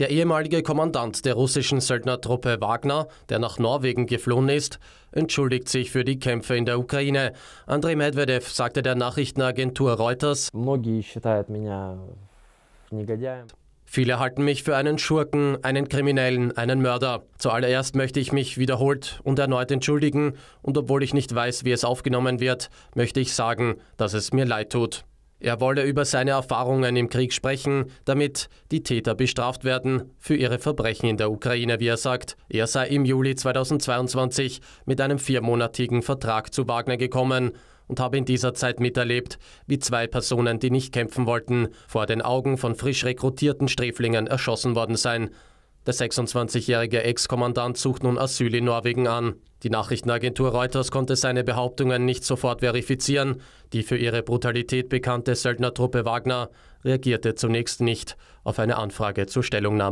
Der ehemalige Kommandant der russischen Söldnertruppe Wagner, der nach Norwegen geflohen ist, entschuldigt sich für die Kämpfe in der Ukraine. Andrei Medvedev sagte der Nachrichtenagentur Reuters, Viele halten mich für einen Schurken, einen Kriminellen, einen Mörder. Zuallererst möchte ich mich wiederholt und erneut entschuldigen und obwohl ich nicht weiß, wie es aufgenommen wird, möchte ich sagen, dass es mir leid tut. Er wolle über seine Erfahrungen im Krieg sprechen, damit die Täter bestraft werden für ihre Verbrechen in der Ukraine, wie er sagt. Er sei im Juli 2022 mit einem viermonatigen Vertrag zu Wagner gekommen und habe in dieser Zeit miterlebt, wie zwei Personen, die nicht kämpfen wollten, vor den Augen von frisch rekrutierten Sträflingen erschossen worden seien. Der 26-jährige Ex-Kommandant sucht nun Asyl in Norwegen an. Die Nachrichtenagentur Reuters konnte seine Behauptungen nicht sofort verifizieren. Die für ihre Brutalität bekannte Söldnertruppe Wagner reagierte zunächst nicht auf eine Anfrage zur Stellungnahme.